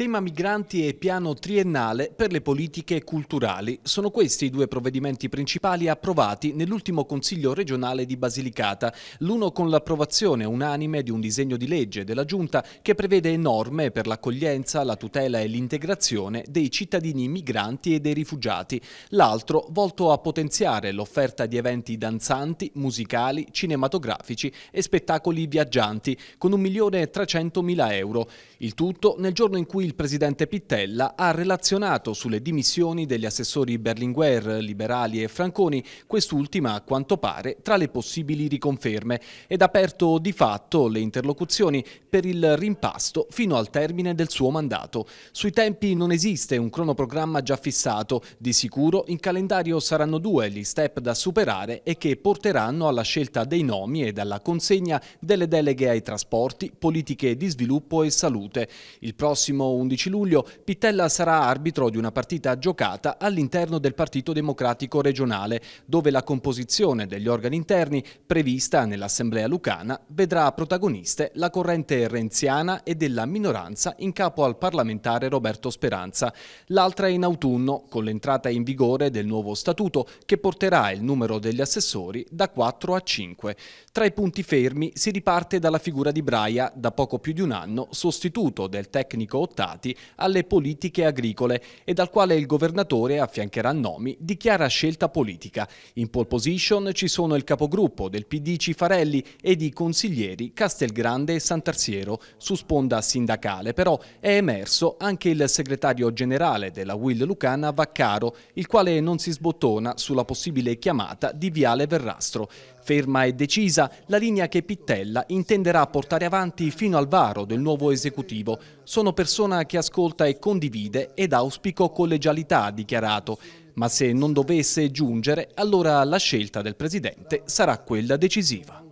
Tema migranti e piano triennale per le politiche culturali. Sono questi i due provvedimenti principali approvati nell'ultimo Consiglio regionale di Basilicata, l'uno con l'approvazione unanime di un disegno di legge della Giunta che prevede norme per l'accoglienza, la tutela e l'integrazione dei cittadini migranti e dei rifugiati, l'altro volto a potenziare l'offerta di eventi danzanti, musicali, cinematografici e spettacoli viaggianti con 1.300.000 euro. Il tutto nel giorno in cui il presidente Pittella ha relazionato sulle dimissioni degli assessori Berlinguer, Liberali e Franconi, quest'ultima a quanto pare tra le possibili riconferme, ed ha aperto di fatto le interlocuzioni per il rimpasto fino al termine del suo mandato. Sui tempi non esiste un cronoprogramma già fissato, di sicuro in calendario saranno due gli step da superare e che porteranno alla scelta dei nomi e alla consegna delle deleghe ai trasporti, politiche di sviluppo e salute. Il prossimo 11 luglio Pittella sarà arbitro di una partita giocata all'interno del Partito Democratico regionale, dove la composizione degli organi interni, prevista nell'Assemblea Lucana, vedrà protagoniste la corrente renziana e della minoranza in capo al parlamentare Roberto Speranza. L'altra in autunno, con l'entrata in vigore del nuovo statuto che porterà il numero degli assessori da 4 a 5. Tra i punti fermi si riparte dalla figura di Braia, da poco più di un anno sostituto del tecnico Ottavio Stati alle politiche agricole e dal quale il governatore affiancherà nomi di chiara scelta politica. In pole position ci sono il capogruppo del PD Cifarelli ed i consiglieri Castelgrande e Sant'Arsiero. Su sponda sindacale però è emerso anche il segretario generale della Will Lucana Vaccaro, il quale non si sbottona sulla possibile chiamata di Viale Verrastro. Ferma e decisa la linea che Pittella intenderà portare avanti fino al varo del nuovo esecutivo. Sono persone persona che ascolta e condivide ed auspico collegialità, ha dichiarato. Ma se non dovesse giungere, allora la scelta del Presidente sarà quella decisiva.